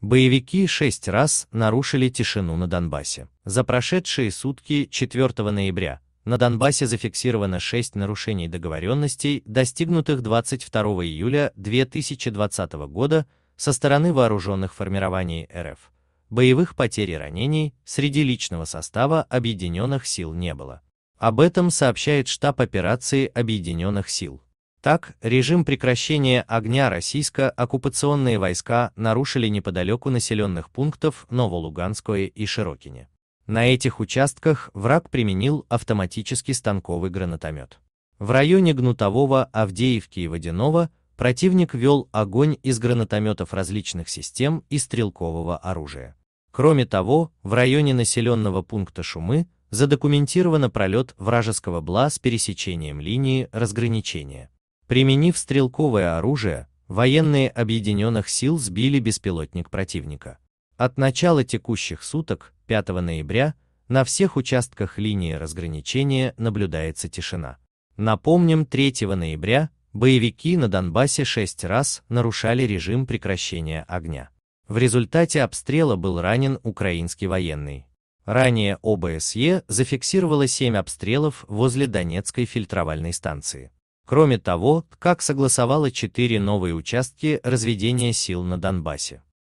Боевики шесть раз нарушили тишину на Донбассе. За прошедшие сутки 4 ноября на Донбассе зафиксировано 6 нарушений договоренностей, достигнутых 22 июля 2020 года со стороны вооруженных формирований РФ. Боевых потерь и ранений среди личного состава Объединенных сил не было. Об этом сообщает штаб операции Объединенных сил. Так, режим прекращения огня российско-оккупационные войска нарушили неподалеку населенных пунктов Новолуганское и Широкине. На этих участках враг применил автоматический станковый гранатомет. В районе Гнутового, Авдеевки и Водяного противник вел огонь из гранатометов различных систем и стрелкового оружия. Кроме того, в районе населенного пункта Шумы задокументировано пролет вражеского БЛА с пересечением линии разграничения. Применив стрелковое оружие, военные объединенных сил сбили беспилотник противника. От начала текущих суток, 5 ноября, на всех участках линии разграничения наблюдается тишина. Напомним, 3 ноября боевики на Донбассе шесть раз нарушали режим прекращения огня. В результате обстрела был ранен украинский военный. Ранее ОБСЕ зафиксировало семь обстрелов возле Донецкой фильтровальной станции. Кроме того, как согласовала четыре новые участки разведения сил на Донбассе.